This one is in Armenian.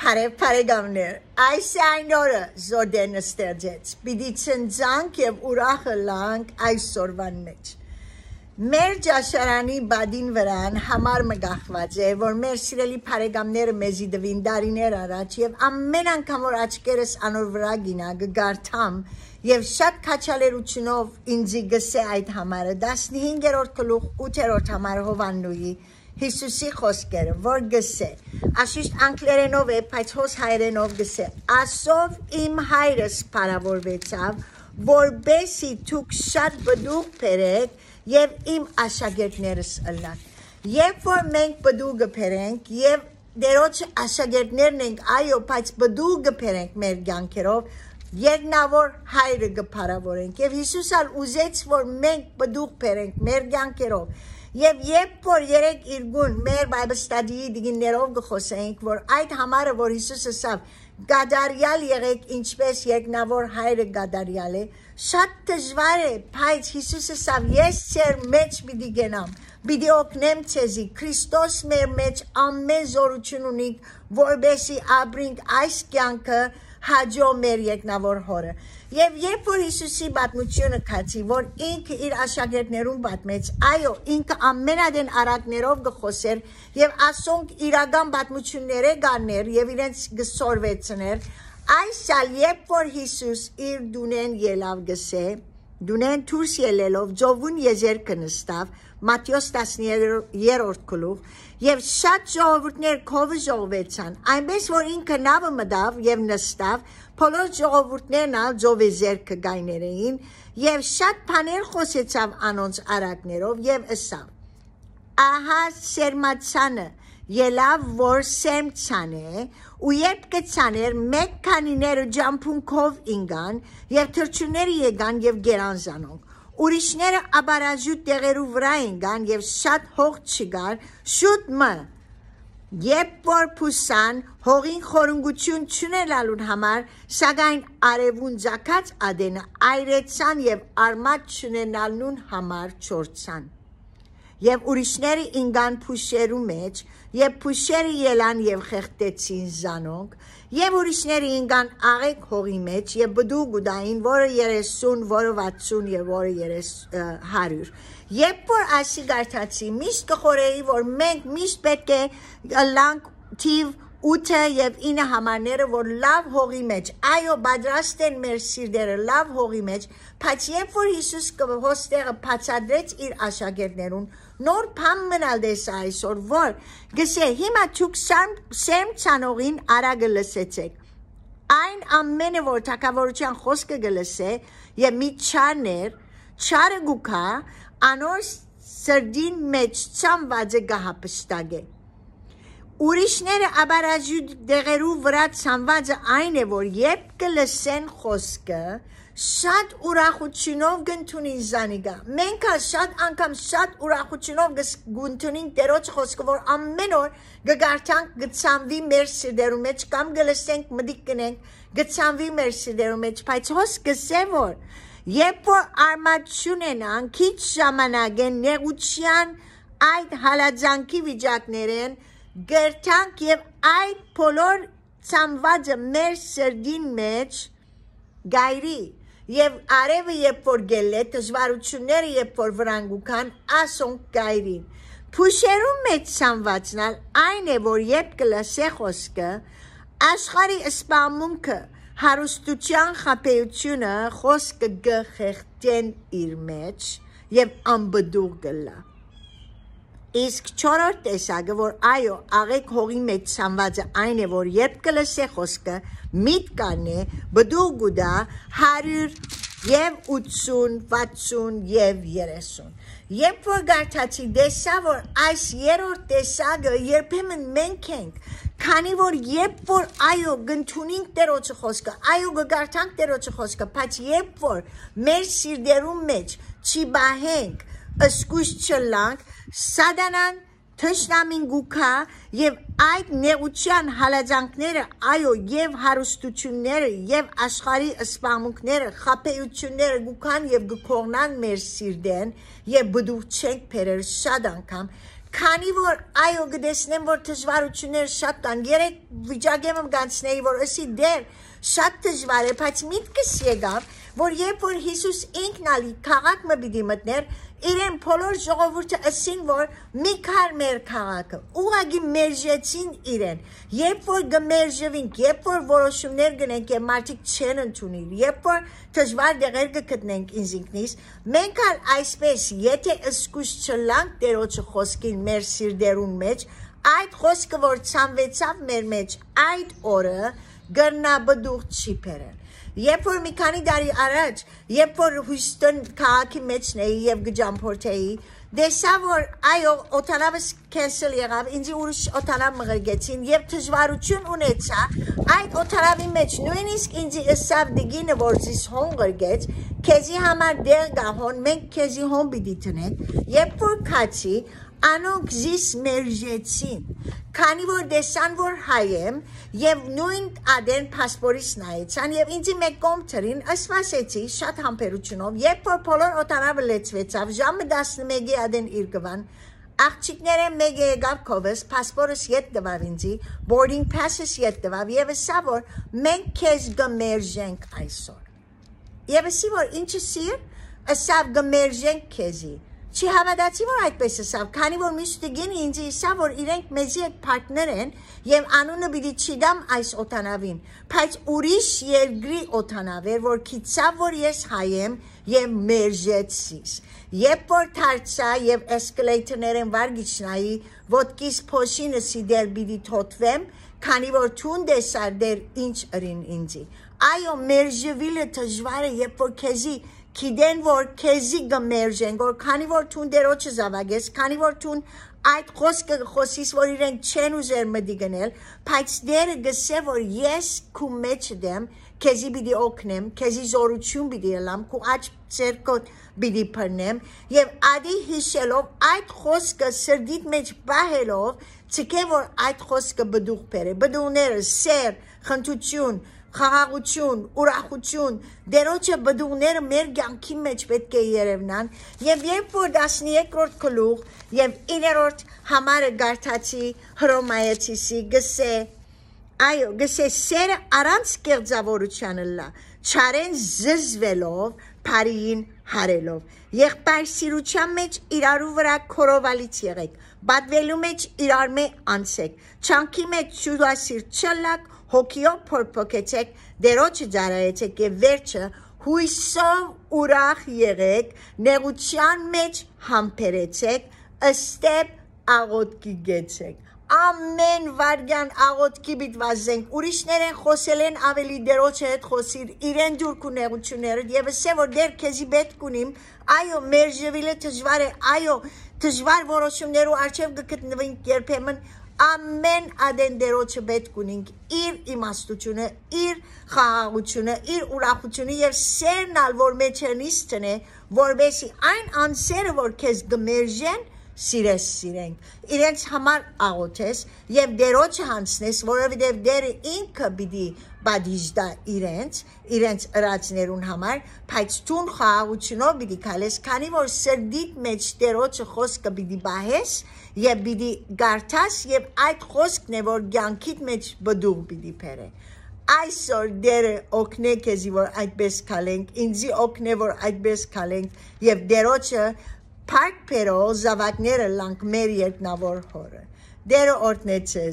Բարև բարեկամներ, այս այն օրը Զոդենը ստեղծեց։ Պիտի ցնցանք եւ ուրախը լանք այս օրվան մեջ։ Մեր ճաշարանի բադին վրան համար մգախված է, որ մեր սիրելի բարեկամները մեզի դվին դարիներ առաջ եւ ամեն անգամ որ աչքերս անոր վրա գինա գարթամ եւ շատ քաչալերությունով ինձի գսե այդ համարը 15-րդ գլուխ 8-րդ համար Հովաննուի Հիսուսի խոսքերը, որ գսե, աշիշտ անգլերենով է, բայց հոս հայրենով գսե, ասով իմ հայրս պարավորվեցավ, որբեսի թուք շատ բդուկ պերեք և իմ աշագերտներս ըլնակ։ Երբ որ մենք բդուգը պերենք և դերոց աշագերտներն ենք, այո, բայց բդուգը պերենք մեր գյանքերով, Երնավոր հայրը գպարավորենք և Հիսուսալ ուզեց, որ մենք բդուղ պերենք մեր գյանքերով Եվ երբ որ երեք իր գուն մեր Բայբլստադիի դիգիններով գխոսենք, որ այդ համարը, որ Հիսուսը ասավ, գադարյալ եղեք, ինչպես երկնավոր հայրը գադարյալ է, շատ դժվար է, բայց Հիսուսը ասավ, ես ձեր մեջ պիտի գնամ, պիտի օգնեմ ցեզի, Քրիստոս մեր մեջ ամեն զորություն ունի, որբեսի ապրենք այս կյանքը, հաջո մեր եկնավոր հորը։ Եվ երբ որ Հիսուսի պատմությունը քացի, որ ինքը իր աշակերտներուն պատմեց, այո, ինքը ամենադեն արակներով գխոսեր եւ ասոնք իրական պատմությունները գաներ եւ իրենց գսորվեցներ, այս ալ երբ որ Հիսուս իր դունեն ելավ գսե, Դունեն դուրս ելելով ծովուն եզերքը նստավ Մատթեոս 13-րդ գլուխ եւ շատ ժողովուրդներ քովը ժողովեցան այնպես որ ինքը նավը մտավ եւ նստավ բոլոր ժողովուրդներն ալ ծովի ձերքը գայներեին եւ շատ բաներ խոսեցավ անոնց արակներով եւ ըսավ ահա սերմացանը ելավ, որ սեմ ցանե, ու երբ կցաներ, մեկ քանիները ջամփունքով ինգան, եւ թրջունները եկան եւ գերանզանոն։ Ուրիշները աբարաժու տեղերու վրա ինգան եւ շատ հող չգան, շուտ մը Երբ որ փուսան հողին խորունգություն չունելալուն համար, սակայն արևուն ձակած ադենը այրեցան եւ արմատ չունենալուն համար չորցան եւ ուրիշները ինգան փուշերու մեջ եւ փուշերը ելան եւ խեղտեցին զանոնք եւ ուրիշները ինգան աղեկ հողի մեջ եւ բդու գուդային որը 30 որը 60 եւ որը 100 երբ որ ասի գարտացի միշտ կխորեի որ մենք միշտ պետք է լանք թիվ 8-ը եւ 9 համարները, որ լավ հողի մեջ, այո, պատրաստ են մեր սիրտերը լավ հողի մեջ, բայց երբ որ Հիսուս կհոստեղը բացադրեց իր աշակերտներուն, նոր փամ մնալ դես այսօր, որ գսե հիմա ցուկ սամ սեմ ցանողին արագը լսեցեք։ Այն ամենը, որ թակավորության խոսքը գլսե, եւ մի չաներ, չարը գուքա, անոր սրդին մեջ ծամվածը գահապստագե։ Ուրիշները աբարաժուտ դեղերու վրա ցանվածը այն է, որ երբ կլսեն խոսքը, շատ ուրախությունով գնթունին զանիգա։ Մենք հա շատ անգամ շատ ուրախությունով գնթունին դերոց խոսքը, որ ամեն օր գգարտանք գցանվի մեր սիրերու մեջ կամ գլսենք մդիկ կնենք գցանվի մեր սիրերու մեջ, բայց խոսքը սե որ երբ որ արմատություն են անքիչ ժամանակ են նեղության այդ հալածանքի վիճակներ են, գրչանք եւ այդ բոլոր ծամվածը մեր սրդին մեջ գայրի եւ արևը երբ որ գելե դժվարությունները երբ որ վրանգուքան ասոն գայրին փուշերում մեջ ծամվածնալ այն է որ երբ կլսե խոսքը աշխարի սպամունքը հարուստության խապեությունը խոսքը գխեղտեն իր մեջ եւ ամբդուղ գլա Իսկ 4-րդ տեսակը, որ այո, աղեկ հողի մեջ ցանվածը այն է, որ երբ կլսե խոսքը, միտ կանե բդու գուդա 100 եւ 80, 60 եւ 30։ Երբ որ գարտացի դեսա, որ այս երրորդ տեսակը երբեմն մենք ենք, Քանի որ երբ որ այո գնթունինք Տերոջ խոսքը, այո գարտանք Տերոջ խոսքը, բայց երբ որ մեր սիրտերում մեջ չի բահենք, ըսկուս չլանք, սադանան թշնամին գուքա եւ այդ նեղության հալածանքները այո եւ հարստությունները եւ աշխարհի սպամունքները խապեությունները գուքան եւ գկողնան մեր սիրտեն եւ բդուղ չենք փերեր շատ անգամ քանի որ այո գտեսնեմ որ դժվարությունները շատ կան երեք վիճակեմ գանցնեի որ ասի դեր շատ դժվար է բայց միտքս եկավ որ երբ որ Հիսուս ինքն ալի քաղաք մը պիտի մտներ, իրեն բոլոր ժողովուրդը ասին, որ մի քար մեր քաղաքը, ուղագի մերժեցին իրեն։ Երբ որ գմերժվինք, երբ որ որոշումներ գնենք եւ մարդիկ չեն ընդունի, երբ որ դժվար դեղեր կգտնենք ինձ ինքնից, մենք ալ այսպես, եթե ըսկուս չլանք Տերոջը խոսքին մեր սիրտերուն մեջ, այդ խոսքը որ ցանվեցավ մեր մեջ այդ օրը, գրնաբդուղ չի բերել։ Երբ որ մի քանի տարի առաջ, երբ որ Հյուստոն քաղաքի մեջն էի եւ գճամփորդեի, Դեսա որ այո օտանավս կենսել եղավ, ինձ ուրիշ օտանավ մղրգեցին եւ դժվարություն ունեցա։ Այդ օտանավի մեջ նույնիսկ ինձ ըսավ դիգինը որ զիս հոնգրգեց, քեզի համար դեր գահոն, մենք քեզի հոն պիտի տնենք։ Երբ որ քացի, անոնք զիս մերժեցին քանի որ դեսան որ հայ եմ եւ նույն ադեն паսպորտից նայեցան եւ ինձ մեկ կողմ ծրին ասվասեցի շատ համբերությունով երբ որ բոլոր օտարավը լեցվեցավ ժամը 11 adin irgavan Աղջիկները մեկ եկավ կովս, պասպորս ետ դվավ ինձի, boarding pass-ս ետ դվավ, եւ սա որ մենք քեզ գմերժենք այսօր։ Եվ սի որ ինչը սիր, սա գմերժենք քեզի չի հավատացի որ այդպես ասավ, քանի որ Միշտիգին ինձ իսա որ իրենք մեզի հետ պարտներ են եւ անունը պիտի չդամ այս օտանավին, բայց ուրիշ երկրի օտանավ էր, որ քիծա որ ես հայ եմ եւ մերժեցիս։ Երբ որ դարձա եւ էսկալեյտորներն վարգիչնայի, ոդկիս փոշինս իդեր պիտի թոթվեմ, քանի որ ցուն դեսար դեր ինչ ըրին ինձի։ Այո, մերժվիլը դժվար է, երբ որ քեզի գիտեն որ քեզի գմերժեն որ քանի որ ցուն դերոջը զավագես քանի որ ցուն այդ խոսքը խոսիս որ իրենք չեն ուզեր մտի գնել բայց դերը գսե որ ես քու մեջ դեմ քեզի պիտի օգնեմ քեզի զորություն պիտի ելամ քու աչ ցերկոտ պիտի փնեմ եւ ադի հիշելով այդ խոսքը սրդիդ մեջ բահելով ցիկե որ այդ խոսքը բդուղ բերե բդուները սեր խնդություն խաղաղություն, ուրախություն, դերոջը բդուղները մեր կյանքի մեջ պետք է երևնան եւ երբ որ 12-րդ գլուխ եւ 9-րդ համարը գարթացի հրոմայեցիսի գսե այո գսե սերը առանց կեղծավորությանը լա չարեն զզվելով բարիին հարելով եղբայր սիրության մեջ իրարու վրա քորովալից եղեք բադվելու մեջ իրար մե անցեք չանկի մեջ սուդասիր չլակ հոգիով փորփոքեցեք, դերոջը ջարայեցեք եւ վերջը հույսով ուրախ եղեք, նեղության մեջ համբերեցեք, ըստեւ աղոտքի գեցեք ամեն վարյան աղոտքի բիտվազենք ուրիշներ են խոսել են ավելի դերոջը հետ խոսիր իրեն դուր կունեղությունները եւ ասե որ դեր քեզի պետք ունիմ այո մեր ժվիլը դժվար է այո դժվար որոշումներ ու արժեվ գտնվենք երբեմն ամեն ադենդերոջը պետք ունենք իր իմաստությունը, իր խաղաղությունը, իր ուրախությունը եւ սերն ալ որ մեջենիստն է, որբեսի այն անսերը որ քեզ գմերժեն սիրես սիրենք իրենց համար աղոթես եւ դերոջը հանցնես որովհետեւ դերը ինքը պիտի բադիժտա իրենց իրենց ըրացներուն համար բայց ցուն խաղաղությունով պիտի քալես քանի որ սրդիդ մեջ դերոջը խոսքը պիտի բահես եւ պիտի գարտաս եւ այդ խոսքն է որ ցանկիդ մեջ բդուղ պիտի բերե այսօր դերը օգնե քեզի որ այդպես քալենք ինձի օգնե որ այդպես քալենք եւ դերոջը Park Pero զավակները լանք մեր երկնավոր հորը դերը օրտնեցե